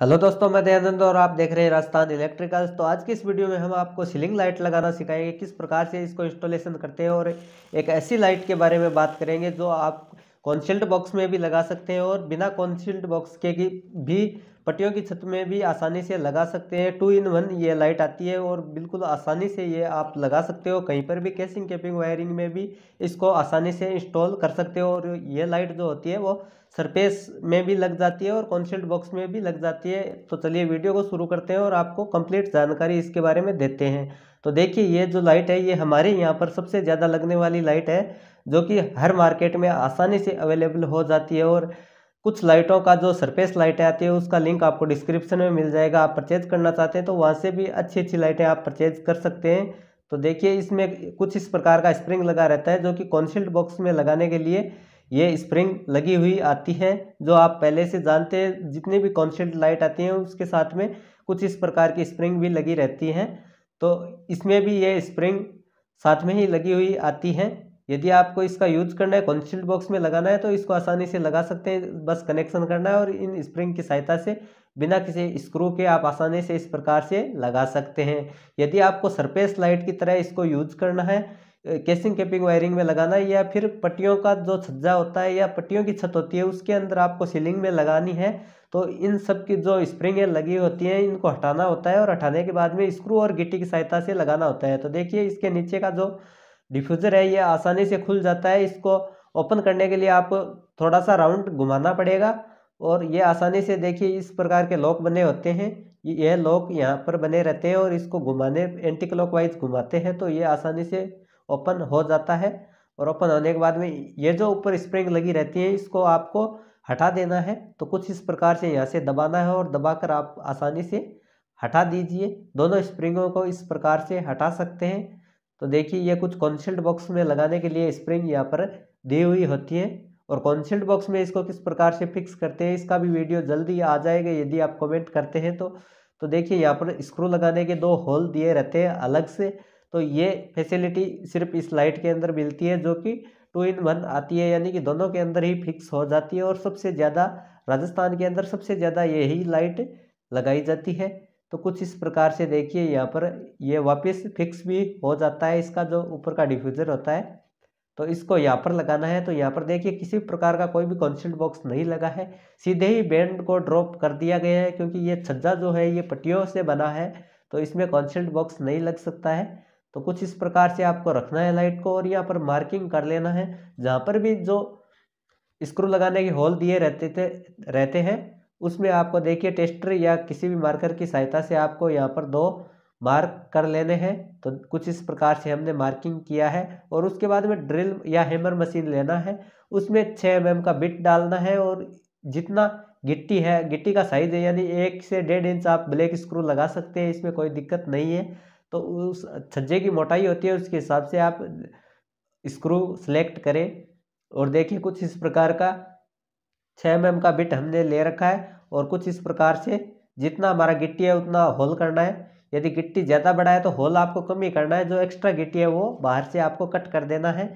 hello दोस्तों मैं दयानंद और आप देख रहे हैं राजस्थान इलेक्ट्रिकल्स तो आज की इस वीडियो में हम आपको सीलिंग लाइट लगाना सिखाएंगे किस प्रकार से इसको इंस्टॉलेशन करते हैं और एक ऐसी लाइट के बारे में बात करेंगे जो आप कॉन्सेल्ट बॉक्स में भी लगा सकते हैं और बिना कॉन्सल्ट बॉक्स के भी पट्टियों की छत में भी आसानी से लगा सकते हैं टू इन वन ये लाइट आती है और बिल्कुल आसानी से ये आप लगा सकते हो कहीं पर भी कैसिंग कैपिंग वायरिंग में भी इसको आसानी से इंस्टॉल कर सकते हो और ये लाइट जो होती है वो सरफेस में भी लग जाती है और कॉन्सर्ट बॉक्स में भी लग जाती है तो चलिए वीडियो को शुरू करते हैं और आपको कंप्लीट जानकारी इसके बारे में देते हैं तो देखिए ये जो लाइट है ये हमारे यहाँ पर सबसे ज़्यादा लगने वाली लाइट है जो कि हर मार्केट में आसानी से अवेलेबल हो जाती है और कुछ लाइटों का जो सरफेस लाइटें आती है उसका लिंक आपको डिस्क्रिप्शन में मिल जाएगा आप परचेज करना चाहते हैं तो वहाँ से भी अच्छी अच्छी लाइटें आप परचेज कर सकते हैं तो देखिए इसमें कुछ इस प्रकार का स्प्रिंग लगा रहता है जो कि कॉन्सिल्ट बॉक्स में लगाने के लिए ये स्प्रिंग लगी हुई आती है जो आप पहले से जानते हैं जितनी भी कॉन्सिल्ट लाइट आती हैं उसके साथ में कुछ इस प्रकार की स्प्रिंग भी लगी रहती हैं तो इसमें भी ये स्प्रिंग साथ में ही लगी हुई आती हैं यदि आपको इसका यूज करना है कॉन्सिल्ड बॉक्स में लगाना है तो इसको आसानी से लगा सकते हैं बस कनेक्शन करना है और इन स्प्रिंग की सहायता से बिना किसी स्क्रू के आप आसानी से इस प्रकार से लगा सकते हैं यदि आपको सरफेस लाइट की तरह इसको यूज करना है केसिंग कैपिंग वायरिंग में लगाना है या फिर पट्टियों का जो छज्जा होता है या पट्टियों की छत होती है उसके अंदर आपको सीलिंग में लगानी है तो इन सब की जो स्प्रिंगें लगी होती हैं इनको हटाना होता है और हटाने के बाद में स्क्रू और गिट्टी की सहायता से लगाना होता है तो देखिए इसके नीचे का जो डिफ्यूज़र है ये आसानी से खुल जाता है इसको ओपन करने के लिए आप थोड़ा सा राउंड घुमाना पड़ेगा और ये आसानी से देखिए इस प्रकार के लॉक बने होते हैं यह लॉक यहाँ पर बने रहते हैं और इसको घुमाने एंटी क्लॉक वाइज घुमाते हैं तो ये आसानी से ओपन हो जाता है और ओपन होने के बाद में ये जो ऊपर स्प्रिंग लगी रहती है इसको आपको हटा देना है तो कुछ इस प्रकार से यहाँ से दबाना है और दबाकर आप आसानी से हटा दीजिए दोनों स्प्रिंगों को इस प्रकार से हटा सकते हैं तो देखिए ये कुछ कॉन्सेल्ट बॉक्स में लगाने के लिए स्प्रिंग यहाँ पर दी हुई होती है और कॉन्सेल्ट बॉक्स में इसको किस प्रकार से फिक्स करते हैं इसका भी वीडियो जल्दी आ जाएगा यदि आप कमेंट करते हैं तो तो देखिए यहाँ पर स्क्रू लगाने के दो होल दिए रहते हैं अलग से तो ये फैसिलिटी सिर्फ इस लाइट के अंदर मिलती है जो कि टू इन वन आती है यानी कि दोनों के अंदर ही फिक्स हो जाती है और सबसे ज़्यादा राजस्थान के अंदर सबसे ज़्यादा यही लाइट लगाई जाती है तो कुछ इस प्रकार से देखिए यहाँ पर ये वापस फिक्स भी हो जाता है इसका जो ऊपर का डिफ्यूज़र होता है तो इसको यहाँ पर लगाना है तो यहाँ पर देखिए किसी प्रकार का कोई भी कॉन्सेंट बॉक्स नहीं लगा है सीधे ही बैंड को ड्रॉप कर दिया गया है क्योंकि ये छज्जा जो है ये पट्टियों से बना है तो इसमें कॉन्सेंट बॉक्स नहीं लग सकता है तो कुछ इस प्रकार से आपको रखना है लाइट को और यहाँ पर मार्किंग कर लेना है जहाँ पर भी जो स्क्रू लगाने के होल दिए रहते थे रहते हैं उसमें आपको देखिए टेस्टर या किसी भी मार्कर की सहायता से आपको यहाँ पर दो मार्क कर लेने हैं तो कुछ इस प्रकार से हमने मार्किंग किया है और उसके बाद में ड्रिल या हैमर मशीन लेना है उसमें छः एम एम का बिट डालना है और जितना गिट्टी है गिट्टी का साइज़ है यानी एक से डेढ़ इंच आप ब्लैक स्क्रू लगा सकते हैं इसमें कोई दिक्कत नहीं है तो उस छज्जे की मोटाई होती है उसके हिसाब से आप स्क्रू सेलेक्ट करें और देखिए कुछ इस प्रकार का छः एम का बिट हमने ले रखा है और कुछ इस प्रकार से जितना हमारा गिट्टी है उतना होल करना है यदि गिट्टी ज़्यादा बड़ा है तो होल आपको कम ही करना है जो एक्स्ट्रा गिट्टी है वो बाहर से आपको कट कर देना है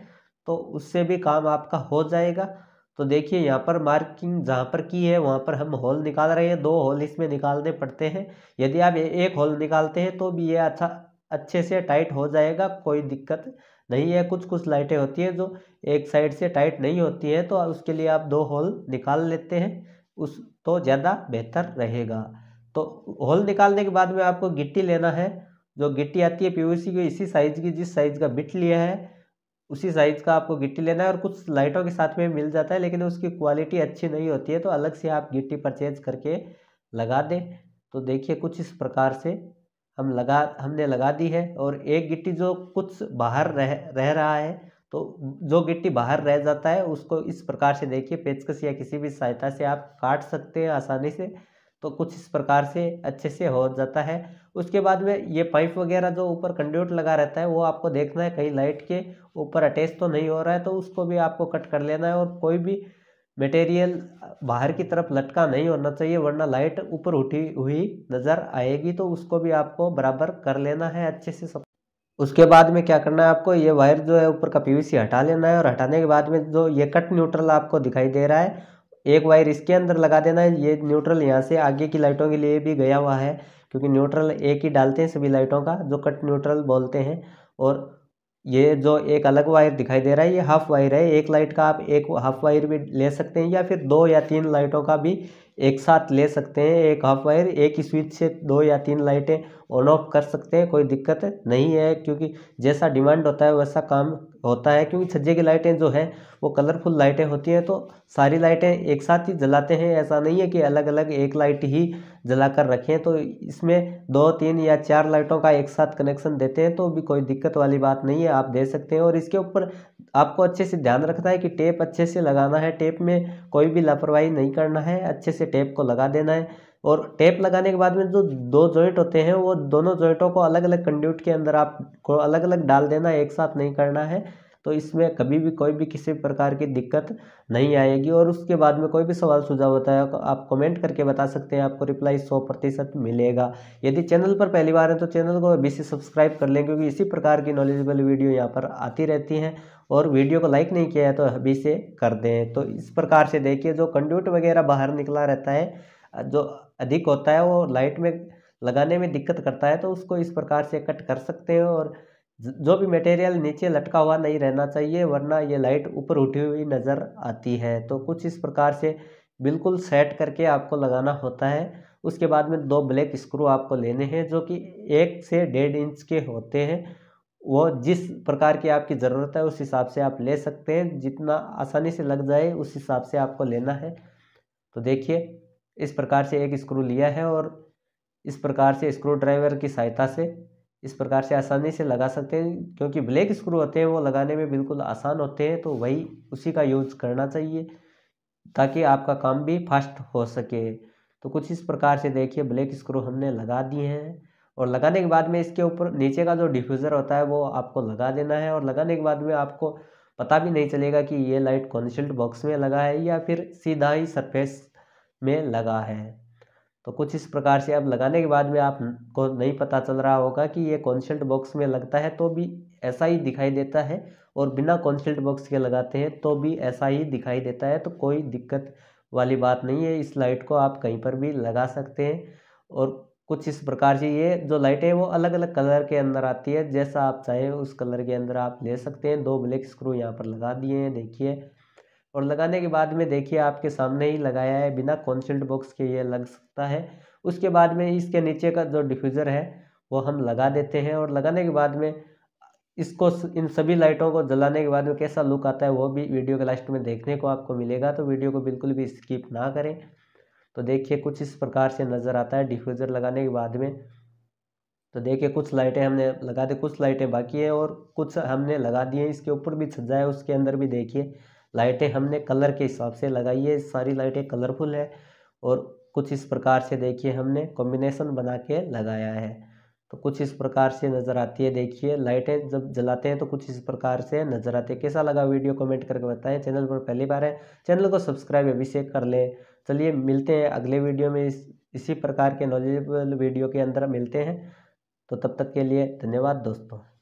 तो उससे भी काम आपका हो जाएगा तो देखिए यहाँ पर मार्किंग जहाँ पर की है वहाँ पर हम होल निकाल रहे हैं दो होल इसमें निकालने पड़ते हैं यदि आप एक होल निकालते हैं तो भी ये अच्छा अच्छे से टाइट हो जाएगा कोई दिक्कत नहीं है कुछ कुछ लाइटें होती है जो एक साइड से टाइट नहीं होती है तो उसके लिए आप दो होल निकाल लेते हैं उस तो ज़्यादा बेहतर रहेगा तो होल निकालने के बाद में आपको गिट्टी लेना है जो गिट्टी आती है पीवीसी की इसी साइज़ की जिस साइज़ का बिट लिया है उसी साइज़ का आपको गिट्टी लेना है और कुछ लाइटों के साथ में मिल जाता है लेकिन उसकी क्वालिटी अच्छी नहीं होती है तो अलग से आप गिट्टी परचेज करके लगा दें तो देखिए कुछ इस प्रकार से हम लगा हमने लगा दी है और एक गिट्टी जो कुछ बाहर रह रह रहा है तो जो गिट्टी बाहर रह जाता है उसको इस प्रकार से देखिए पेचकस या किसी भी सहायता से आप काट सकते हैं आसानी से तो कुछ इस प्रकार से अच्छे से हो जाता है उसके बाद में ये पाइप वगैरह जो ऊपर कंड्यूट लगा रहता है वो आपको देखना है कहीं लाइट के ऊपर अटैच तो नहीं हो रहा है तो उसको भी आपको कट कर लेना है और कोई भी मटेरियल बाहर की तरफ लटका नहीं होना चाहिए वरना लाइट ऊपर उठी हुई नज़र आएगी तो उसको भी आपको बराबर कर लेना है अच्छे से सब उसके बाद में क्या करना है आपको ये वायर जो है ऊपर का पीवीसी हटा लेना है और हटाने के बाद में जो ये कट न्यूट्रल आपको दिखाई दे रहा है एक वायर इसके अंदर लगा देना है ये न्यूट्रल यहाँ से आगे की लाइटों के लिए भी गया हुआ है क्योंकि न्यूट्रल एक ही डालते हैं सभी लाइटों का जो कट न्यूट्रल बोलते हैं और ये जो एक अलग वायर दिखाई दे रहा है ये हाफ वायर है एक लाइट का आप एक हाफ वायर भी ले सकते हैं या फिर दो या तीन लाइटों का भी एक साथ ले सकते हैं एक हाफ वायर एक ही स्विच से दो या तीन लाइटें ऑन ऑफ कर सकते हैं कोई दिक्कत नहीं है क्योंकि जैसा डिमांड होता है वैसा काम होता है क्योंकि छज्जे की लाइटें जो हैं वो कलरफुल लाइटें होती हैं तो सारी लाइटें एक साथ ही जलाते हैं ऐसा नहीं है कि अलग अलग एक लाइट ही जला कर रखें तो इसमें दो तीन या चार लाइटों का एक साथ कनेक्शन देते हैं तो भी कोई दिक्कत वाली बात नहीं है आप दे सकते हैं और इसके ऊपर आपको अच्छे से ध्यान रखना है कि टेप अच्छे से लगाना है टेप में कोई भी लापरवाही नहीं करना है अच्छे से टेप को लगा देना है और टेप लगाने के बाद में जो दो जॉइंट होते हैं वो दोनों जॉइंटों को अलग अलग कंड्यूट के अंदर आपको अलग अलग डाल देना एक साथ नहीं करना है तो इसमें कभी भी कोई भी किसी प्रकार की दिक्कत नहीं आएगी और उसके बाद में कोई भी सवाल सुझाव होता है तो आप कमेंट करके बता सकते हैं आपको रिप्लाई सौ प्रतिशत मिलेगा यदि चैनल पर पहली बार है तो चैनल को अभी से सब्सक्राइब कर लें क्योंकि इसी प्रकार की नॉलेजेबल वीडियो यहाँ पर आती रहती हैं और वीडियो को लाइक नहीं किया है तो अभी से कर दें तो इस प्रकार से देखिए जो कंड्यूट वगैरह बाहर निकला रहता है जो अधिक होता है वो लाइट में लगाने में दिक्कत करता है तो उसको इस प्रकार से कट कर सकते हैं और जो भी मटेरियल नीचे लटका हुआ नहीं रहना चाहिए वरना ये लाइट ऊपर उठी हुई नज़र आती है तो कुछ इस प्रकार से बिल्कुल सेट करके आपको लगाना होता है उसके बाद में दो ब्लैक स्क्रू आपको लेने हैं जो कि एक से डेढ़ इंच के होते हैं वो जिस प्रकार की आपकी ज़रूरत है उस हिसाब से आप ले सकते हैं जितना आसानी से लग जाए उस हिसाब से आपको लेना है तो देखिए इस प्रकार से एक स्क्रू लिया है और इस प्रकार से स्क्रू ड्राइवर की सहायता से इस प्रकार से आसानी से लगा सकते हैं क्योंकि ब्लैक स्क्रू होते हैं वो लगाने में बिल्कुल आसान होते हैं तो वही उसी का यूज करना चाहिए ताकि आपका काम भी फास्ट हो सके तो कुछ इस प्रकार से देखिए ब्लैक स्क्रू हमने लगा दिए हैं और लगाने के बाद में इसके ऊपर नीचे का जो डिफ्यूज़र होता है वो आपको लगा देना है और लगाने के बाद में आपको पता भी नहीं चलेगा कि ये लाइट कॉन्सल्ट बॉक्स में लगा है या फिर सीधा ही सरफेस में लगा है तो कुछ इस प्रकार से अब लगाने के बाद में आपको नहीं पता चल रहा होगा कि ये कॉन्सेंट बॉक्स में लगता है तो भी ऐसा ही दिखाई देता है और बिना कॉन्सेंट बॉक्स के लगाते हैं तो भी ऐसा ही दिखाई देता है तो कोई दिक्कत वाली बात नहीं है इस लाइट को आप कहीं पर भी लगा सकते हैं और कुछ इस प्रकार से ये जो लाइट है वो अलग अलग कलर के अंदर आती है जैसा आप चाहें उस कलर के अंदर आप ले सकते हैं दो ब्लैक स्क्रू यहाँ पर लगा दिए हैं देखिए और लगाने के बाद में देखिए आपके सामने ही लगाया है बिना कॉन्सेंट बॉक्स के ये लग सकता है उसके बाद में इसके नीचे का जो डिफ्यूज़र है वो हम लगा देते हैं और लगाने के बाद में इसको इन सभी लाइटों को जलाने के बाद में कैसा लुक आता है वो भी वीडियो के लास्ट में देखने को आपको मिलेगा तो वीडियो को बिल्कुल भी स्किप ना करें तो देखिए कुछ इस प्रकार से नज़र आता है डिफ्यूज़र लगाने के बाद में तो देखिए कुछ लाइटें हमने लगा दी कुछ लाइटें बाकी है और कुछ हमने लगा दी हैं इसके ऊपर भी छज्जा है उसके अंदर भी देखिए लाइटें हमने कलर के हिसाब से लगाई है सारी लाइटें कलरफुल है और कुछ इस प्रकार से देखिए हमने कॉम्बिनेशन बना के लगाया है तो कुछ इस प्रकार से नज़र आती है देखिए लाइटें जब जलाते हैं तो कुछ इस प्रकार से नज़र आती है कैसा लगा वीडियो कमेंट करके बताएं चैनल पर पहली बार है चैनल को सब्सक्राइब अभी से कर लें चलिए मिलते हैं अगले वीडियो में इस इसी प्रकार के नॉलेजेबल वीडियो के अंदर मिलते हैं तो तब तक के लिए धन्यवाद दोस्तों